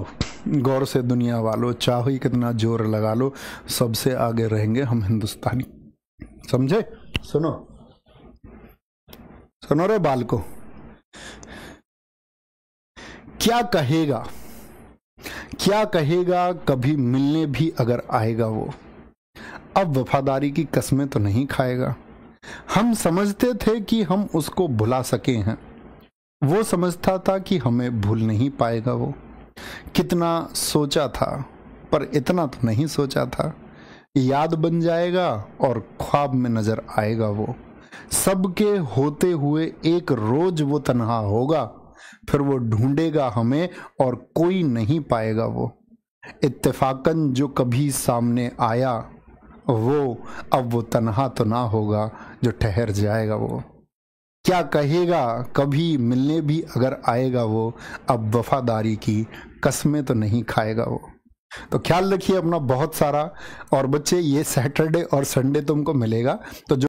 गौर से दुनिया वालों चाहो ही कितना जोर लगा लो सबसे आगे रहेंगे हम हिंदुस्तानी समझे सुनो सुनो रे को क्या कहेगा क्या कहेगा कभी मिलने भी अगर आएगा वो अब वफादारी की कस्में तो नहीं खाएगा हम समझते थे कि हम उसको भुला सके हैं वो समझता था कि हमें भूल नहीं पाएगा वो कितना सोचा था पर इतना तो नहीं सोचा था याद बन जाएगा और ख्वाब में नजर आएगा वो सबके होते हुए एक रोज वो तनहा होगा फिर वो ढूंढेगा हमें और कोई नहीं पाएगा वो इत्तेफाकन जो कभी सामने आया वो अब वो तनहा तो ना होगा जो ठहर जाएगा वो क्या कहेगा कभी मिलने भी अगर आएगा वो अब वफादारी की कस्में तो नहीं खाएगा वो तो ख्याल रखिए अपना बहुत सारा और बच्चे ये सैटरडे और संडे तुमको मिलेगा तो जो